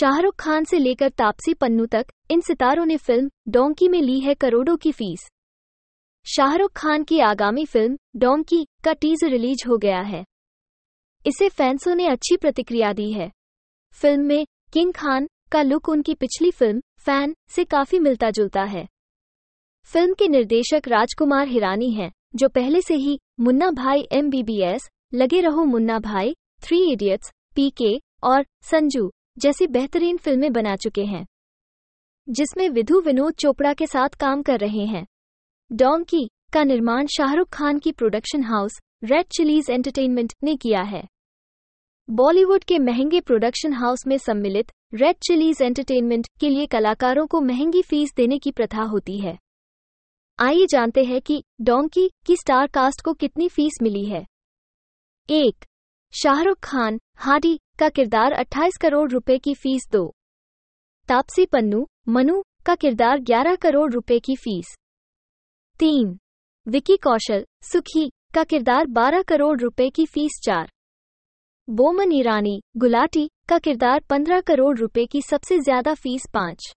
शाहरुख खान से लेकर तापसी पन्नू तक इन सितारों ने फिल्म डोंकी में ली है करोड़ों की फीस शाहरुख खान की आगामी फिल्म डोंकी का टीज रिलीज हो गया है इसे फैंसों ने अच्छी प्रतिक्रिया दी है फिल्म में किंग खान का लुक उनकी पिछली फिल्म फैन से काफी मिलता जुलता है फिल्म के निर्देशक राजकुमार हिरानी हैं जो पहले से ही मुन्ना भाई एमबीबीएस लगे रहो मुन्ना भाई थ्री इडियट्स पीके और संजू जैसी बेहतरीन फिल्में बना चुके हैं जिसमें विधु विनोद चोपड़ा के साथ काम कर रहे हैं डोंकी का निर्माण शाहरुख खान की production house Red Chillies Entertainment ने किया है बॉलीवुड के महंगे प्रोडक्शन हाउस में सम्मिलित रेड चिलीज एंटरटेनमेंट के लिए कलाकारों को महंगी फीस देने की प्रथा होती है आइए जानते हैं कि डोंकी की स्टार कास्ट को कितनी फीस मिली है एक शाहरुख खान हाडी का किरदार 28 करोड़ रुपए की फीस दो तापसी पन्नू मनु का किरदार 11 करोड़ रुपए की फीस तीन विकी कौशल सुखी का किरदार 12 करोड़ रुपए की फीस चार बोमन ईरानी गुलाटी का किरदार 15 करोड़ रुपए की सबसे ज्यादा फीस पाँच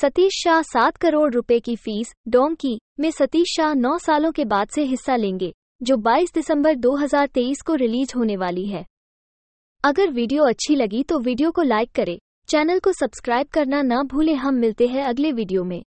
सतीश शाह सात करोड़ रुपए की फीस डोंकी में सतीश शाह नौ सालों के बाद से हिस्सा लेंगे जो 22 दिसंबर 2023 को रिलीज होने वाली है अगर वीडियो अच्छी लगी तो वीडियो को लाइक करें चैनल को सब्सक्राइब करना ना भूलें हम मिलते हैं अगले वीडियो में